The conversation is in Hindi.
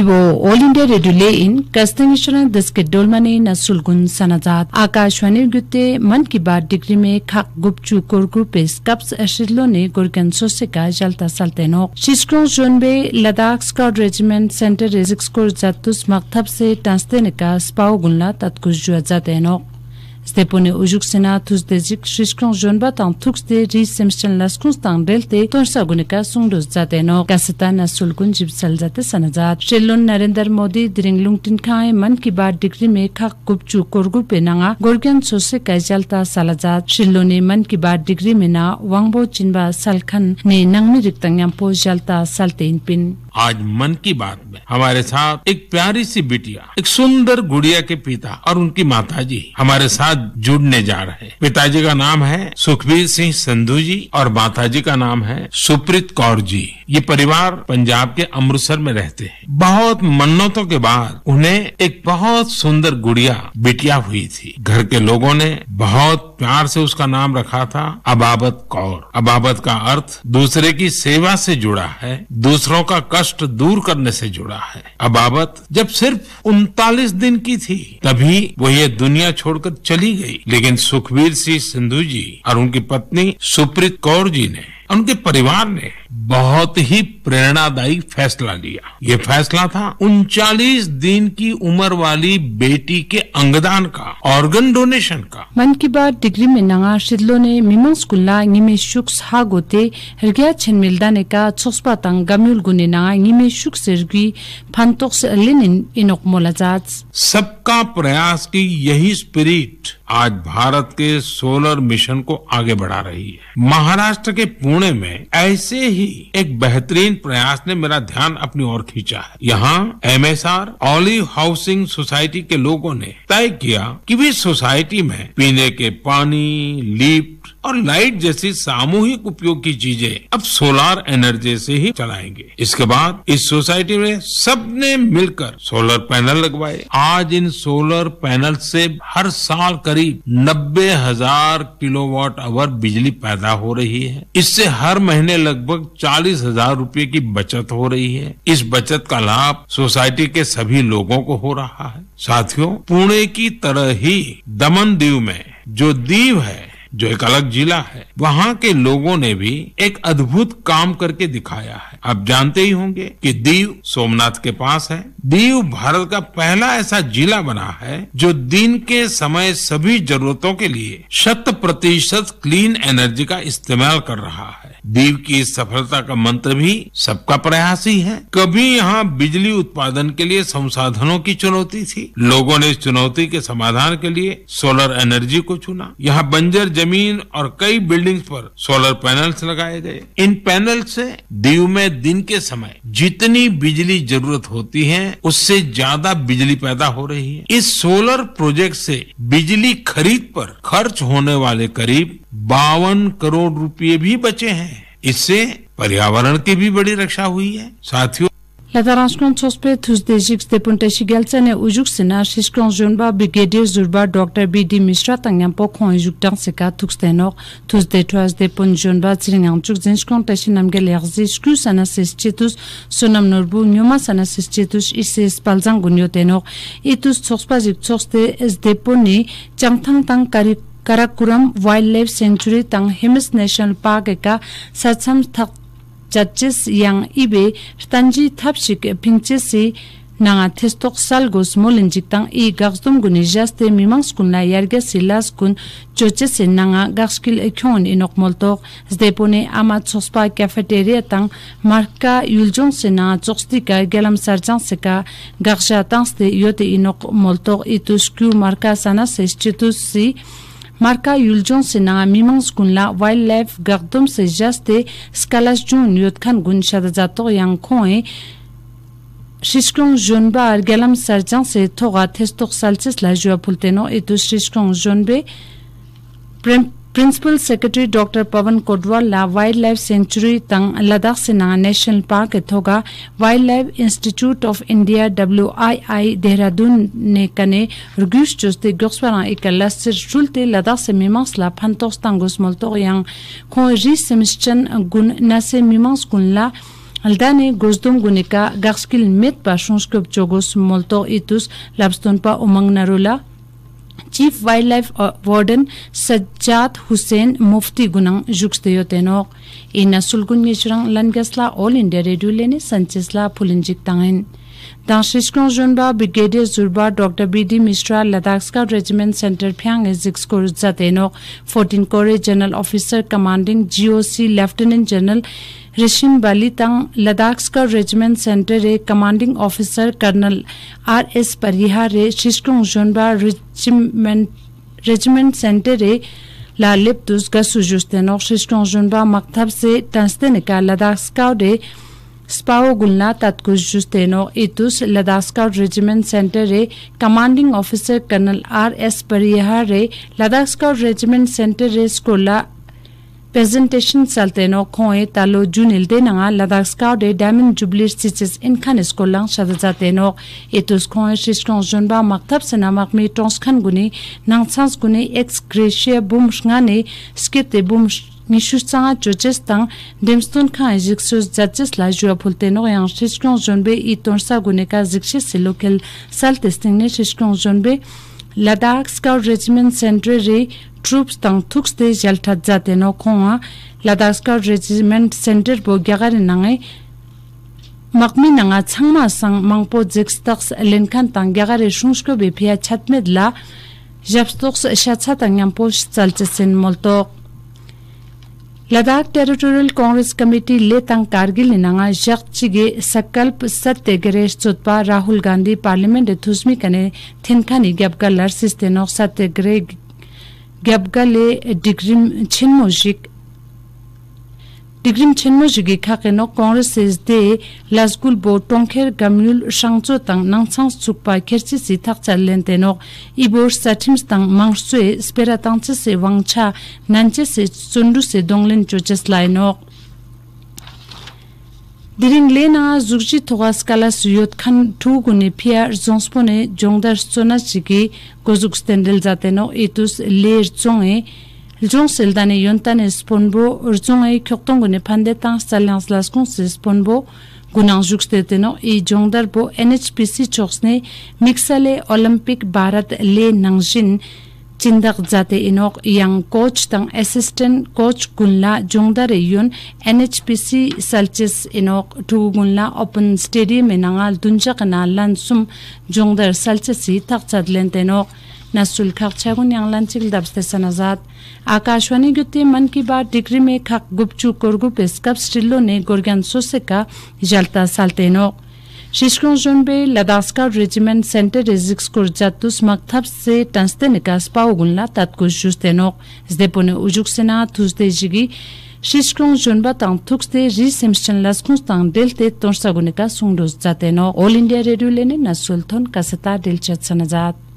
ibo all india radio le in kasting chuna disk dolmani na sulgun sanajat akashwani gutte man ki baat degree me khak gupchu kor group pe scaps ashirlo ne gorgan so se ka jalta salte no shiskron jonbe ladakh squad regiment center is excursion to smakthap se tanste ne ka Stepone ujuk senatus de jik shishkong jonba tang tuks de ri semshen las tang belte tonsa gunika sungdos zate no kasata na sulkun jibsal zate sanazat. Shelon Narendra Modi diring lungtin khae man ki baat dikri me khak gupchu korgu pe nanga gorgyan sose kajal ta salajat shellon man ki baat dikri me na wangbo chinba salkhan ne nangmi riktang yampo jalta salte inpin आज मन की बात में हमारे साथ एक प्यारी सी बिटिया एक सुंदर गुड़िया के पिता और उनकी माताजी हमारे साथ साथ जुड़ने जा रहे पिताजी का नाम है सुखबीर सिंह संधु जी और माताजी का नाम है सुप्रीत कौर जी ये परिवार पंजाब के अमृतसर में रहते हैं बहुत मन्नतों के बाद उन्हें एक बहुत सुंदर गुड़िया बिटिया हुई थी घर के लोगों ने बहुत प्यार से उसका नाम रखा था अबाबत कौर अबाबत का अर्थ दूसरे की सेवा से जुड़ा है दूसरों का कष्ट दूर करने से जुड़ा है अबाबत जब सिर्फ उनतालीस दिन की थी तभी वो ये दुनिया छोड़कर चली नहीं गई लेकिन सुखबीर सिंह सिंधु जी और उनकी पत्नी सुप्रीत कौर जी ने उनके परिवार ने बहुत ही प्रेरणादायी फैसला लिया ये फैसला था उनचालीस दिन की उम्र वाली बेटी के अंगदान का ऑर्गन डोनेशन का मन की बात डिग्री में नंगा शिदलो ने मिमन स्कूला निमे शुक्स हा गोते हृदय छिन मिलदा ने का छोस्पा तंग गम्यूल गुने नंगा निमे शुक्स हरगी फंतोक्स लिन इनोक मोलाजाज सबका प्रयास की यही स्पिरिट आज भारत के सोलर मिशन को आगे बढ़ा रही है महाराष्ट्र के पुणे में ऐसे ही एक बेहतरीन प्रयास ने मेरा ध्यान अपनी ओर खींचा है यहाँ एमएसआर ऑलिव हाउसिंग सोसाइटी के लोगों ने तय किया कि वे सोसाइटी में पीने के पानी लिफ्ट और लाइट जैसी सामूहिक उपयोग की चीजें अब सोलर एनर्जी से ही चलाएंगे इसके बाद इस सोसाइटी में सबने मिलकर सोलर पैनल लगवाए आज इन सोलर पैनल से हर साल करीब करीब नब्बे हजार किलोवाट आवर बिजली पैदा हो रही है इससे हर महीने लगभग चालीस हजार रूपए की बचत हो रही है इस बचत का लाभ सोसाइटी के सभी लोगों को हो रहा है साथियों पुणे की तरह ही दमन दीव में जो दीव है जो एक अलग जिला है वहां के लोगों ने भी एक अद्भुत काम करके दिखाया है आप जानते ही होंगे कि दीव सोमनाथ के पास है दीव भारत का पहला ऐसा जिला बना है जो दिन के समय सभी जरूरतों के लिए शत प्रतिशत क्लीन एनर्जी का इस्तेमाल कर रहा है दीव की इस सफलता का मंत्र भी सबका प्रयास ही है कभी यहाँ बिजली उत्पादन के लिए संसाधनों की चुनौती थी लोगों ने इस चुनौती के समाधान के लिए सोलर एनर्जी को चुना यहाँ बंजर जमीन और कई बिल्डिंग्स पर सोलर पैनल्स लगाए गए इन पैनल से दीव में दिन के समय जितनी बिजली जरूरत होती है उससे ज्यादा बिजली पैदा हो रही है इस सोलर प्रोजेक्ट से बिजली खरीद पर खर्च होने वाले करीब बावन करोड़ रुपए भी बचे हैं इससे पर्यावरण की भी बड़ी रक्षा हुई है साथियों Լատարանսկոնցոսպե թուզդեջիկ ստեպունտեշի գելցեն է ուժուկ սնար շիշկրոն ժոնբա բիգեդիր զուրբա դոկտր բիդի միշրա տանյան պոք հոն ժուկ տանսիկա թուքստենող թուզդեջուաս դեպուն ժոնբա ծիրինյան ճուկ զենշկրոն տեշին ամգել եղզի շկու սանասես չետուս սոնամ նորբու նյոմա սանասես չետուս իսե սպալզան գունյոտենող իտուս ծողսպազիկ ծողստե ես դեպունի ճամթան տան կարիք Karakuram Wildlife Sanctuary Tang Himis National Park Ka Satsam Thak Chachis Yang Ibe Stanji Thapshik Pingchisi Nanga Thistok Salgos Molinjik Tang I Gaxdum Guni Jaste Mimang Skun La Yarga Silas Kun Chochese Nanga Gaxkil Ekyon Inok Moltok Zdepone Ama Tsospa Cafeteria Tang Marka Yuljong Se Nanga Ka Gelam Sarjan Seka Gagsha Tangste Yote Inok Moltok Itus Kyu Marka Sanas Estitus Si Marka Yuljon se na mimans gun la wild life gardum se jaste skalas jun yot kan gun shada jato yang ko e Shishkong jun ba argalam sarjan se toga testoxalces la jua pulteno et de shishkong jun be principal secretary dr pavan kodwal la wildlife sanctuary tang ladakh se na national park e thoga wildlife institute of india wii dehradun ne kane rugus chus te gorswaran ek la se julte ladakh se mimans la pantos tangos molto yang ko jis semischen gun na se mimans gun la aldane gozdum gunika Garskil met pa shonskop chogos molto itus labston pa omang narula chief wildlife warden Sajjad Hussain Mufti गुनांग जुक्सदयो तेनोक इन सुलगुन मिश्रंग लनगसला ऑल इंडिया रेडियो लेने संचेसला फुलंजिक ताइन दाशिशकों जुनबा ब्रिगेडियर जुरबा doctor B D Mishra Ladakh का रेजिमेंट सेंटर फ्यांग एजिक्स को तेनोक fourteen corps general officer commanding GOC lieutenant general रिशिम बलितंग लद्दाख का रेजिमेंट सेंटर रे commanding officer colonel R S Parihar रे शिशकुंग जोनबा रेजिमेंट रेजिमेंट सेंटर रे लालिप दुस का सुजुस्ते नो शिशकुंग जोनबा मकतब से तंस्ते निकाल लद्दाख का रे स्पाओ गुलना तत्कुश जुस्ते नो इतुस लद्दाख का रेजिमेंट सेंटर रे commanding officer colonel R S Parihar रे लद्दाख का रेजिमेंट सेंटर रे स्कोला presentation salte no khoe talo junil de na la da scar de diamond jubilee in khan school lang shada ja de no etos khoe sisters jon ba maktab se na mak me tons khan guni nang chans guni ex gracia bum shnga ne skete bum ni tsa tsang a Demston tang dem ston kha e sus la jua pul te no yang shis kon jon be i e sa guni ka zik shi se local salte sting ne kon be ladakh scout regiment center re troops tang thuk ste jal tha ja te no khong a ladaska regiment center bo gya na ngai makmi na nga chang sang mangpo jix tax len khan tang gya gar be la sha cha tang yam po chal che mol to territorial Congress committee लेतांग कारगिल नेनांगा जख छिगे सकल्प सत्य गरेश चोतपा राहुल गांधी पार्लियामेंट थुसमी कने थिनखानी गपकलर सिस्टेनो सत्य ग्रेग gabgale digrim chinmojik digrim chinmojik kha ke no congress is de lasgul bo tonkher gamul shangcho tang nang chang chukpa kherchi si thak chal len te no ibor satim tang mangsu spera tang se wangcha nanche se chundu se donglen chuches lai no Diring lena zugji toga skala suyot kan tugu ne pia zonspo ne jongdar sona chigi gozuk stendel zate no etus le rzonge Rzong seldane yontane sponbo rzonge kyoktongo ne pande tang salyans laskon se sponbo gunang zhuk stete no e jongdar bo NHPC choksne Miksale Olympic Bharat le nangjin chindak जाते inok yang coach tang assistant coach gunla jungda re nhpc salches inok tu gunla open stadium enangal dunja kana lansum jungda salches si tak chad len tenok nasul khak chagun yang lanchil dab ste sanazat akashwani gyuti man ki ba degree me khak gupchu korgu peskap ne gorgan so se ka jalta Shishkun Junbe Ladaska Regiment Center Rizik Skur Jatus Maktab Se Tanste Nikas Paugun La Tatko Shuste Nok Zdepone Ujuk Sena Tuzde Jigi Shishkun Junba Tang Tukste Riz Semshchen Las Kunstang Delte Tonsagunika Sungdos Jate Nok All India Radio Lene Nasulton Kasata Delchat Sanajat